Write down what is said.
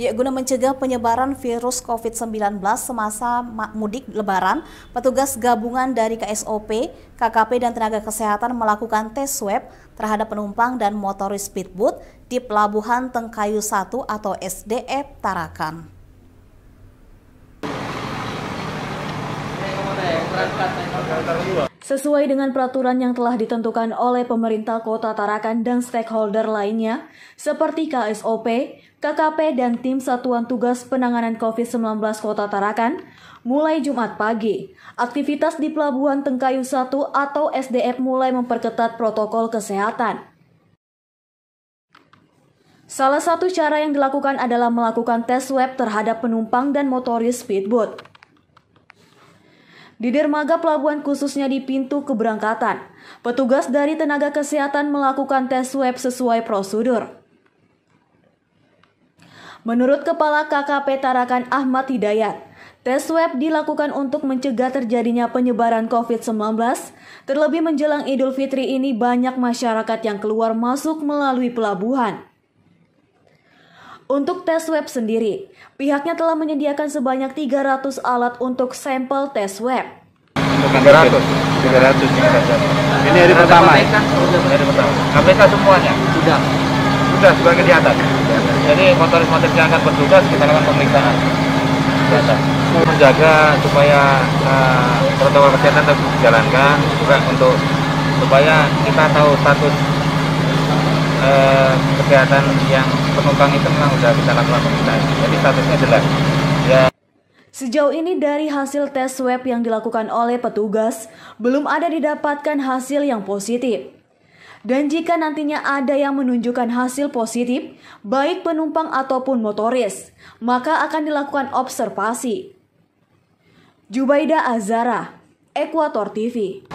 Ya, guna mencegah penyebaran virus COVID-19 semasa mudik lebaran, petugas gabungan dari KSOP, KKP, dan tenaga kesehatan melakukan tes swab terhadap penumpang dan motoris speedboat di Pelabuhan Tengkayu 1 atau SDF e Tarakan. Sesuai dengan peraturan yang telah ditentukan oleh pemerintah kota Tarakan dan stakeholder lainnya, seperti KSOP, KKP, dan tim Satuan Tugas Penanganan COVID-19 Kota Tarakan, mulai Jumat pagi, aktivitas di Pelabuhan Tengkayu 1 atau SDF mulai memperketat protokol kesehatan. Salah satu cara yang dilakukan adalah melakukan tes web terhadap penumpang dan motoris speedboat. Di dermaga pelabuhan khususnya di pintu keberangkatan, petugas dari tenaga kesehatan melakukan tes swab sesuai prosedur. Menurut Kepala KKP Tarakan Ahmad Hidayat, tes swab dilakukan untuk mencegah terjadinya penyebaran COVID-19. Terlebih menjelang Idul Fitri ini banyak masyarakat yang keluar masuk melalui pelabuhan. Untuk tes web sendiri, pihaknya telah menyediakan sebanyak 300 alat untuk sampel tes web. 300, 300 yang Ini hari pertama. KPK, ya? hari pertama. KPK semuanya sudah. Sudah sebagai di atas. Jadi motoris-motoris yang akan bertugas kita akan pemeriksaan. Menjaga supaya uh, protokol kesehatan tetap dijalankan juga untuk supaya kita tahu status Eh, kegiatan yang penumpang itu memang sudah bisa lakukan pemeriksaan. Jadi statusnya jelas. Ya. Sejauh ini dari hasil tes swab yang dilakukan oleh petugas, belum ada didapatkan hasil yang positif. Dan jika nantinya ada yang menunjukkan hasil positif, baik penumpang ataupun motoris, maka akan dilakukan observasi. Jubaida Azara, Ekuator TV